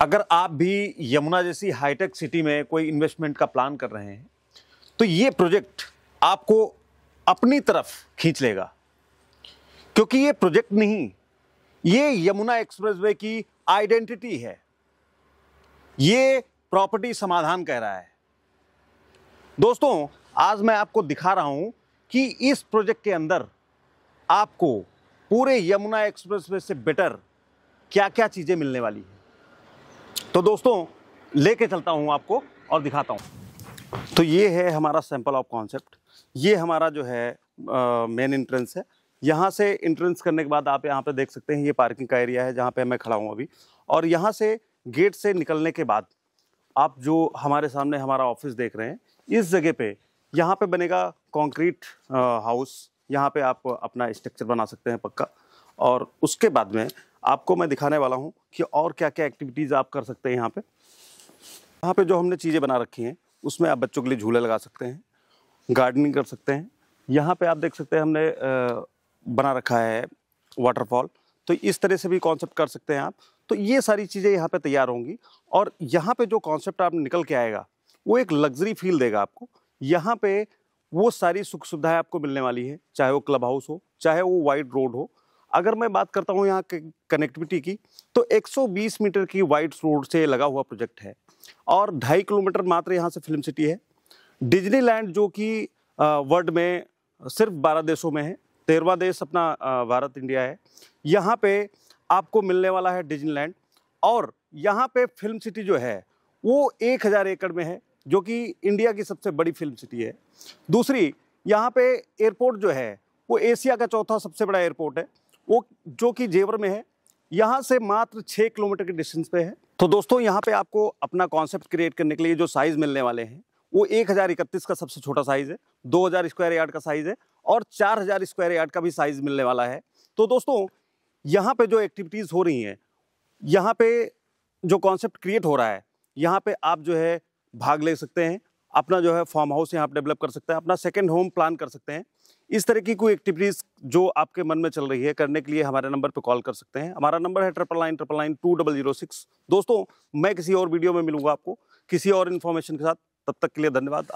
अगर आप भी यमुना जैसी हाईटेक सिटी में कोई इन्वेस्टमेंट का प्लान कर रहे हैं तो ये प्रोजेक्ट आपको अपनी तरफ खींच लेगा क्योंकि ये प्रोजेक्ट नहीं ये यमुना एक्सप्रेसवे की आइडेंटिटी है ये प्रॉपर्टी समाधान कह रहा है दोस्तों आज मैं आपको दिखा रहा हूं कि इस प्रोजेक्ट के अंदर आपको पूरे यमुना एक्सप्रेसवे से बेटर क्या क्या चीज़ें मिलने वाली हैं तो दोस्तों लेके चलता हूँ आपको और दिखाता हूँ तो ये है हमारा सैंपल ऑफ कॉन्सेप्ट ये हमारा जो है मेन इंट्रेंस है यहाँ से इंट्रेंस करने के बाद आप यहाँ पे देख सकते हैं ये पार्किंग का एरिया है जहाँ पे मैं खड़ा हूँ अभी और यहाँ से गेट से निकलने के बाद आप जो हमारे सामने हमारा ऑफिस देख रहे हैं इस जगह पे यहाँ पे बनेगा कंक्रीट हाउस यहाँ पे आप अपना स्ट्रक्चर बना सकते हैं पक्का और उसके बाद में आपको मैं दिखाने वाला हूँ कि और क्या क्या एक्टिविटीज़ आप कर सकते हैं यहाँ पे यहाँ पे जो हमने चीज़ें बना रखी हैं उसमें आप बच्चों के लिए झूले लगा सकते हैं गार्डनिंग कर सकते हैं यहाँ पे आप देख सकते हैं हमने बना रखा है वाटरफॉल तो इस तरह से भी कॉन्सेप्ट कर सकते हैं आप तो ये सारी चीज़ें यहाँ पे तैयार होंगी और यहाँ पे जो कॉन्सेप्ट आप निकल के आएगा वो एक लग्जरी फील देगा आपको यहाँ पे वो सारी सुख सुविधाएं आपको मिलने वाली है चाहे वो क्लब हाउस हो चाहे वो वाइड रोड हो अगर मैं बात करता हूँ यहाँ कनेक्टिविटी की तो 120 मीटर की वाइड रोड से लगा हुआ प्रोजेक्ट है और ढाई किलोमीटर मात्र यहाँ से फिल्म सिटी है डिजनीलैंड जो कि वर्ल्ड में सिर्फ 12 देशों में है तेरवा देश अपना भारत इंडिया है यहाँ पे आपको मिलने वाला है डिजनीलैंड और यहाँ पे फिल्म सिटी जो है वो एक हज़ार एकड़ में है जो कि इंडिया की सबसे बड़ी फिल्म सिटी है दूसरी यहाँ पे एयरपोर्ट जो है वो एशिया का चौथा सबसे बड़ा एयरपोर्ट है वो जो कि जेवर में है यहाँ से मात्र छः किलोमीटर के डिस्टेंस पे है तो दोस्तों यहाँ पे आपको अपना कॉन्सेप्ट क्रिएट करने के लिए जो साइज़ मिलने वाले हैं वो एक हज़ार इकतीस का सबसे छोटा साइज़ है दो हज़ार स्क्वायर यार्ड का साइज़ है और चार हज़ार स्क्वायर यार्ड का भी साइज़ मिलने वाला है तो दोस्तों यहाँ पे जो एक्टिविटीज़ हो रही हैं यहाँ पे जो कॉन्सेप्ट क्रिएट हो रहा है यहाँ पे आप जो है भाग ले सकते हैं अपना जो है फार्म हाउस यहाँ पर डेवलप कर सकते हैं अपना सेकेंड होम प्लान कर सकते हैं इस तरह की कोई एक्टिविटीज़ जो आपके मन में चल रही है करने के लिए हमारे नंबर पर कॉल कर सकते हैं हमारा नंबर है triple nine triple nine two double zero six दोस्तों मैं किसी और वीडियो में मिलूंगा आपको किसी और इन्फॉर्मेशन के साथ तब तक के लिए धन्यवाद